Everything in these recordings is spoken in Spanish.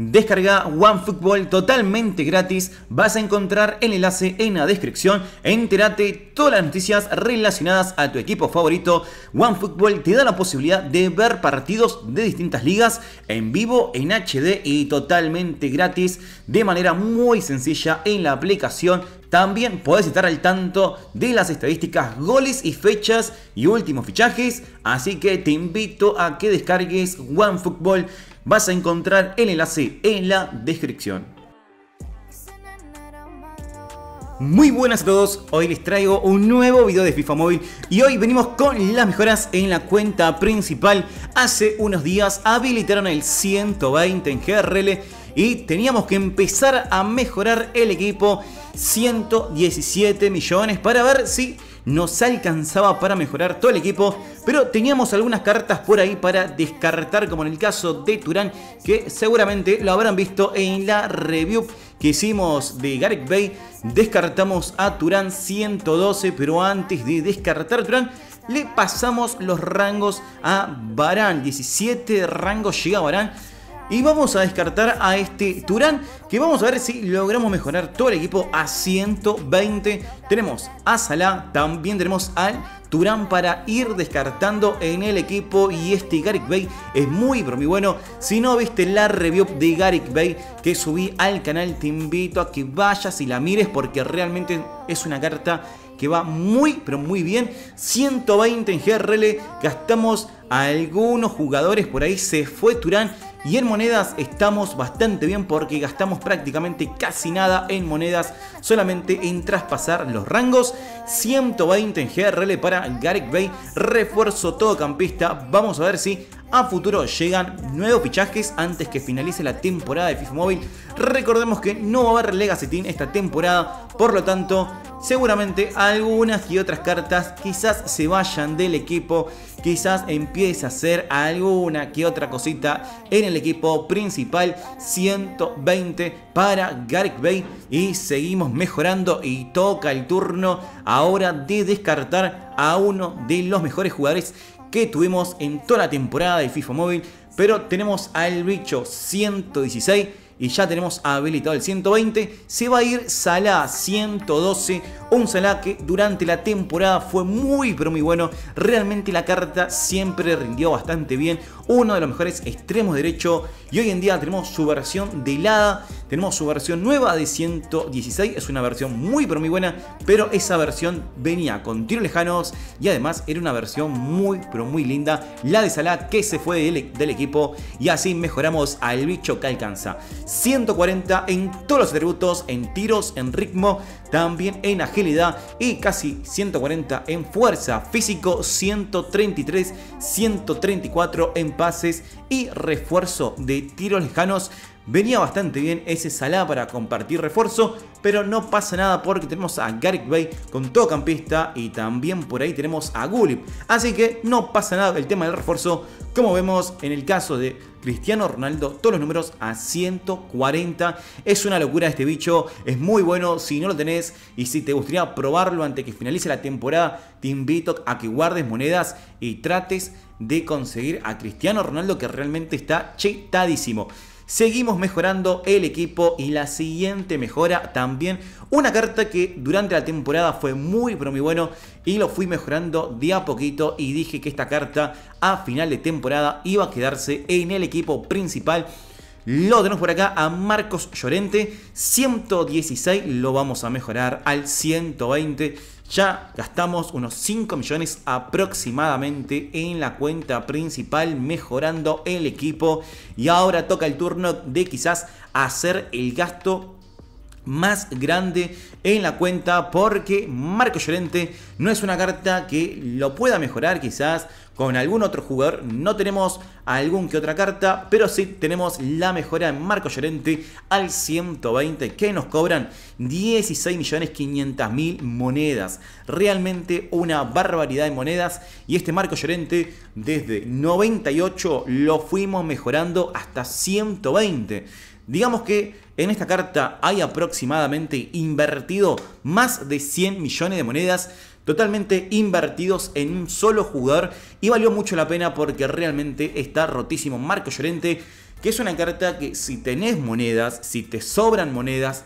Descarga OneFootball totalmente gratis. Vas a encontrar el enlace en la descripción. Entérate todas las noticias relacionadas a tu equipo favorito. OneFootball te da la posibilidad de ver partidos de distintas ligas en vivo, en HD y totalmente gratis de manera muy sencilla en la aplicación. También podés estar al tanto de las estadísticas, goles y fechas y últimos fichajes. Así que te invito a que descargues OneFootball vas a encontrar el enlace en la descripción. Muy buenas a todos, hoy les traigo un nuevo video de FIFA Móvil y hoy venimos con las mejoras en la cuenta principal. Hace unos días habilitaron el 120 en GRL y teníamos que empezar a mejorar el equipo 117 millones para ver si nos alcanzaba para mejorar todo el equipo, pero teníamos algunas cartas por ahí para descartar, como en el caso de Turán, que seguramente lo habrán visto en la review que hicimos de Garek Bay. Descartamos a Turán 112, pero antes de descartar a Turán, le pasamos los rangos a Barán. 17 rangos llega Barán. Y vamos a descartar a este Turán, que vamos a ver si logramos mejorar todo el equipo a 120. Tenemos a Salah, también tenemos al Turán para ir descartando en el equipo. Y este garik Bay es muy, pero muy bueno. Si no viste la review de garik Bay que subí al canal, te invito a que vayas y la mires porque realmente es una carta que va muy, pero muy bien. 120 en GRL, gastamos a algunos jugadores, por ahí se fue Turán y en monedas estamos bastante bien porque gastamos prácticamente casi nada en monedas, solamente en traspasar los rangos. 120 en GRL para Garek Bay, refuerzo todocampista. Vamos a ver si a futuro llegan nuevos fichajes antes que finalice la temporada de FIFA móvil Recordemos que no va a haber Legacy Team esta temporada, por lo tanto seguramente algunas y otras cartas quizás se vayan del equipo, quizás empiece a hacer alguna que otra cosita en el equipo principal 120 para Garrick Bay y seguimos mejorando y toca el turno ahora de descartar a uno de los mejores jugadores que tuvimos en toda la temporada de FIFA Móvil, pero tenemos al bicho 116 y ya tenemos habilitado el 120. Se va a ir Salah 112, un Salah que durante la temporada fue muy pero muy bueno. Realmente la carta siempre rindió bastante bien uno de los mejores extremos derecho y hoy en día tenemos su versión de helada, tenemos su versión nueva de 116, es una versión muy pero muy buena, pero esa versión venía con tiros lejanos y además era una versión muy pero muy linda, la de Salah que se fue del, del equipo y así mejoramos al bicho que alcanza. 140 en todos los atributos, en tiros, en ritmo, también en agilidad y casi 140 en fuerza, físico 133, 134 en pases y refuerzo de tiros lejanos Venía bastante bien ese sala para compartir refuerzo, pero no pasa nada porque tenemos a Garrick Bay con todo campista y también por ahí tenemos a Gulip. Así que no pasa nada el tema del refuerzo, como vemos en el caso de Cristiano Ronaldo, todos los números a 140. Es una locura este bicho, es muy bueno. Si no lo tenés y si te gustaría probarlo antes que finalice la temporada, te invito a que guardes monedas y trates de conseguir a Cristiano Ronaldo que realmente está chetadísimo. Seguimos mejorando el equipo y la siguiente mejora también. Una carta que durante la temporada fue muy pero muy bueno y lo fui mejorando de a poquito y dije que esta carta a final de temporada iba a quedarse en el equipo principal. Lo tenemos por acá a Marcos Llorente, 116, lo vamos a mejorar al 120 ya gastamos unos 5 millones aproximadamente en la cuenta principal mejorando el equipo y ahora toca el turno de quizás hacer el gasto más grande en la cuenta porque Marco Llorente no es una carta que lo pueda mejorar quizás con algún otro jugador. No tenemos algún que otra carta, pero sí tenemos la mejora en Marco Llorente al 120 que nos cobran 16.500.000 monedas. Realmente una barbaridad de monedas y este Marco Llorente desde 98 lo fuimos mejorando hasta 120. Digamos que en esta carta hay aproximadamente invertido más de 100 millones de monedas totalmente invertidos en un solo jugador y valió mucho la pena porque realmente está rotísimo Marco Llorente, que es una carta que si tenés monedas, si te sobran monedas,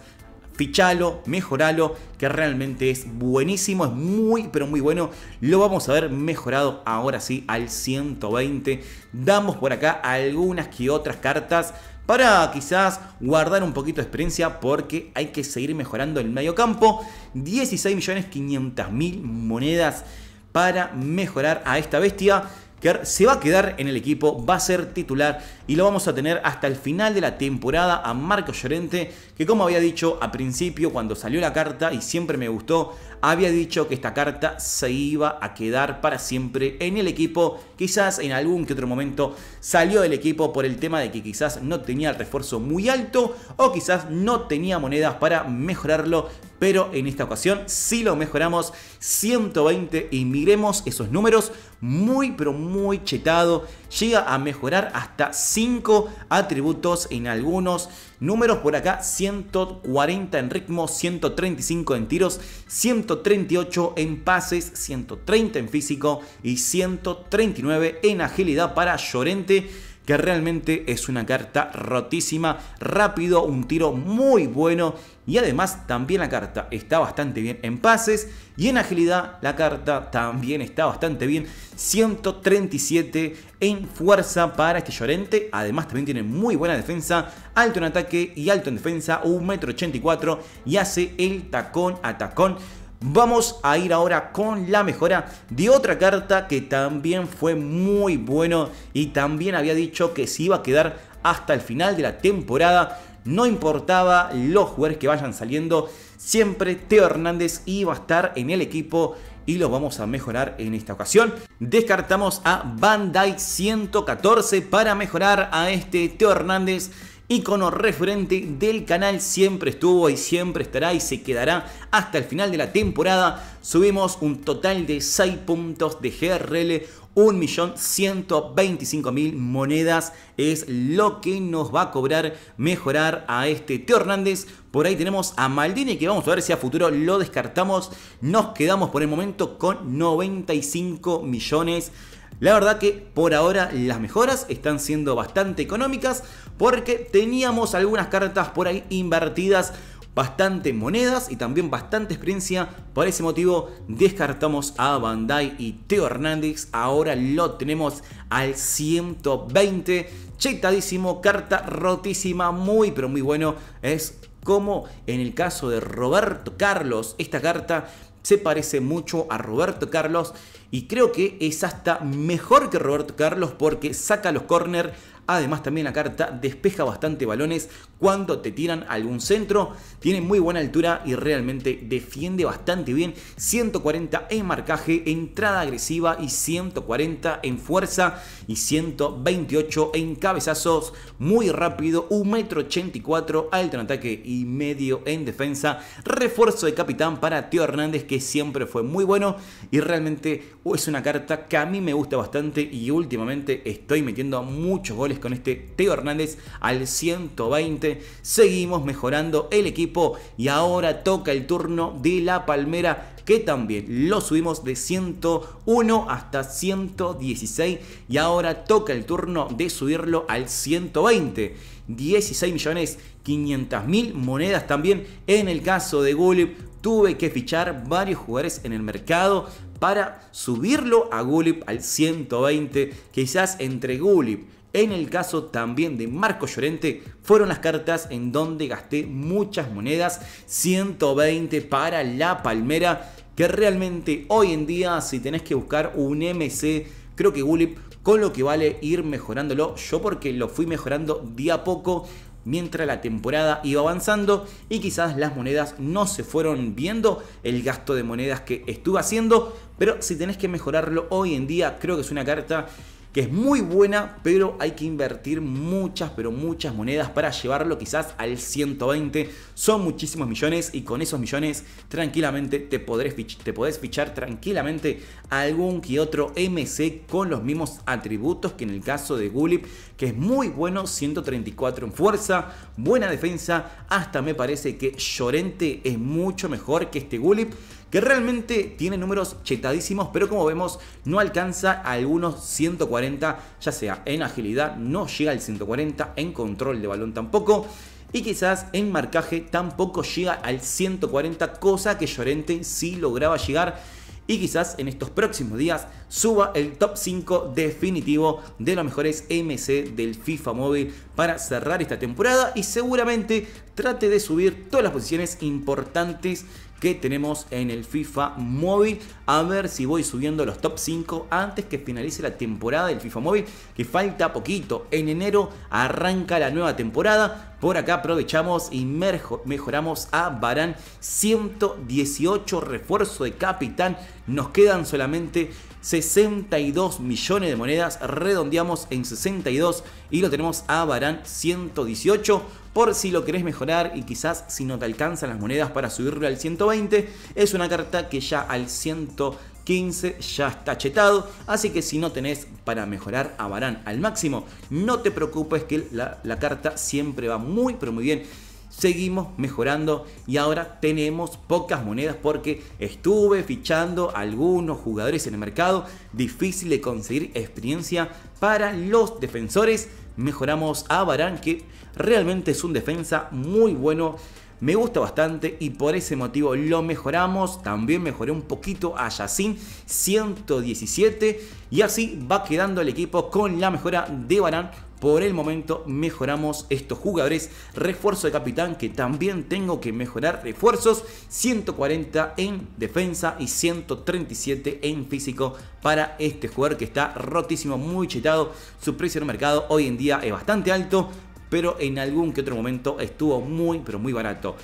fichalo, mejoralo, que realmente es buenísimo, es muy pero muy bueno. Lo vamos a ver mejorado ahora sí al 120. Damos por acá algunas que otras cartas para quizás guardar un poquito de experiencia porque hay que seguir mejorando el medio campo. 16.500.000 monedas para mejorar a esta bestia que se va a quedar en el equipo, va a ser titular y lo vamos a tener hasta el final de la temporada a Marco Llorente, que como había dicho a principio cuando salió la carta y siempre me gustó, había dicho que esta carta se iba a quedar para siempre en el equipo. Quizás en algún que otro momento salió del equipo por el tema de que quizás no tenía el refuerzo muy alto o quizás no tenía monedas para mejorarlo. Pero en esta ocasión sí lo mejoramos 120 y miremos esos números muy pero muy chetado llega a mejorar hasta 5 atributos en algunos números. Por acá 140 en ritmo, 135 en tiros, 138 en pases, 130 en físico y 139 en agilidad para Llorente que realmente es una carta rotísima, rápido, un tiro muy bueno y además también la carta está bastante bien en pases y en agilidad la carta también está bastante bien, 137 en fuerza para este Llorente, además también tiene muy buena defensa, alto en ataque y alto en defensa, 1,84m y hace el tacón a tacón Vamos a ir ahora con la mejora de otra carta que también fue muy bueno y también había dicho que se iba a quedar hasta el final de la temporada. No importaba los jugadores que vayan saliendo, siempre Teo Hernández iba a estar en el equipo y lo vamos a mejorar en esta ocasión. Descartamos a Bandai 114 para mejorar a este Teo Hernández Icono referente del canal, siempre estuvo y siempre estará y se quedará hasta el final de la temporada. Subimos un total de 6 puntos de GRL 1.125.000 monedas es lo que nos va a cobrar mejorar a este Teo Hernández. Por ahí tenemos a Maldini que vamos a ver si a futuro lo descartamos. Nos quedamos por el momento con 95 millones. La verdad que por ahora las mejoras están siendo bastante económicas porque teníamos algunas cartas por ahí invertidas bastante monedas y también bastante experiencia. Por ese motivo descartamos a Bandai y Teo Hernández. Ahora lo tenemos al 120. Chetadísimo, carta rotísima, muy pero muy bueno. Es como en el caso de Roberto Carlos, esta carta se parece mucho a Roberto Carlos y creo que es hasta mejor que Roberto Carlos porque saca los corners, Además también la carta despeja bastante balones cuando te tiran algún centro. Tiene muy buena altura y realmente defiende bastante bien. 140 en marcaje, entrada agresiva y 140 en fuerza y 128 en cabezazos. Muy rápido, 1,84m alto en ataque y medio en defensa. Refuerzo de capitán para Tío Hernández que siempre fue muy bueno y realmente es una carta que a mí me gusta bastante y últimamente estoy metiendo muchos goles con este Teo Hernández al 120. Seguimos mejorando el equipo y ahora toca el turno de La Palmera que también lo subimos de 101 hasta 116 y ahora toca el turno de subirlo al 120. 16 millones 500 mil monedas también en el caso de Gulip tuve que fichar varios jugadores en el mercado para subirlo a Gulip al 120. Quizás entre Gulip en el caso también de Marco Llorente, fueron las cartas en donde gasté muchas monedas, 120 para la palmera, que realmente hoy en día si tenés que buscar un MC, creo que Gulip, con lo que vale ir mejorándolo, yo porque lo fui mejorando día a poco, mientras la temporada iba avanzando y quizás las monedas no se fueron viendo el gasto de monedas que estuve haciendo, pero si tenés que mejorarlo hoy en día creo que es una carta que es muy buena, pero hay que invertir muchas, pero muchas monedas para llevarlo quizás al 120. Son muchísimos millones y con esos millones tranquilamente te, podrés, te podés fichar tranquilamente algún que otro MC con los mismos atributos que en el caso de Gulip, que es muy bueno, 134 en fuerza, buena defensa, hasta me parece que Llorente es mucho mejor que este Gulip que realmente tiene números chetadísimos, pero como vemos no alcanza algunos 140, ya sea en agilidad, no llega al 140, en control de balón tampoco. Y quizás en marcaje tampoco llega al 140, cosa que Llorente sí lograba llegar y quizás en estos próximos días suba el top 5 definitivo de los mejores MC del FIFA móvil para cerrar esta temporada y seguramente trate de subir todas las posiciones importantes que tenemos en el FIFA móvil. A ver si voy subiendo los top 5 antes que finalice la temporada del FIFA móvil, que falta poquito. En enero arranca la nueva temporada. Por acá aprovechamos y mejoramos a Barán 118 refuerzo de capitán. Nos quedan solamente 62 millones de monedas. Redondeamos en 62 y lo tenemos a Barán 118 por si lo querés mejorar y quizás si no te alcanzan las monedas para subirlo al 120, es una carta que ya al 115 ya está chetado, así que si no tenés para mejorar a Barán al máximo, no te preocupes que la, carta siempre va muy pero muy bien seguimos mejorando y ahora tenemos pocas monedas porque estuve fichando algunos jugadores en el mercado, difícil de conseguir experiencia para los defensores mejoramos a Barán, que realmente es un defensa muy bueno. Me gusta bastante y por ese motivo lo mejoramos. También mejoré un poquito a Yacine 117. Y así va quedando el equipo con la mejora de Barán por el momento mejoramos estos jugadores. Refuerzo de capitán que también tengo que mejorar. Refuerzos 140 en defensa y 137 en físico para este jugador que está rotísimo, muy chetado. Su precio en el mercado hoy en día es bastante alto, pero en algún que otro momento estuvo muy, pero muy barato.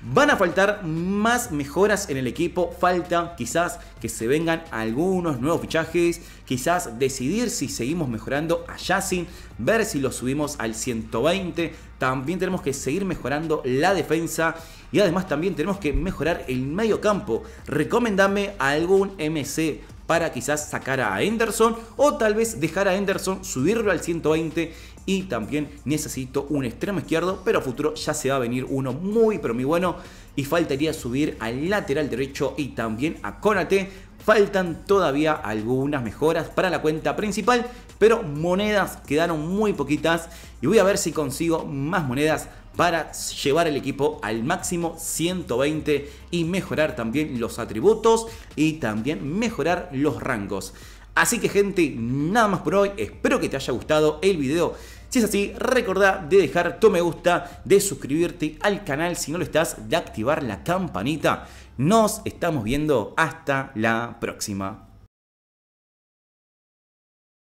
Van a faltar más mejoras en el equipo, falta quizás que se vengan algunos nuevos fichajes, quizás decidir si seguimos mejorando a Yassin, ver si lo subimos al 120, también tenemos que seguir mejorando la defensa y además también tenemos que mejorar el medio campo. Recomendame algún MC para quizás sacar a Henderson o tal vez dejar a Henderson subirlo al 120 y también necesito un extremo izquierdo, pero a futuro ya se va a venir uno muy pero muy bueno y faltaría subir al lateral derecho y también a Conate. Faltan todavía algunas mejoras para la cuenta principal, pero monedas quedaron muy poquitas y voy a ver si consigo más monedas para llevar el equipo al máximo 120 y mejorar también los atributos y también mejorar los rangos. Así que gente, nada más por hoy, espero que te haya gustado el video. Si es así, recuerda de dejar tu me gusta, de suscribirte al canal si no lo estás, de activar la campanita. Nos estamos viendo hasta la próxima.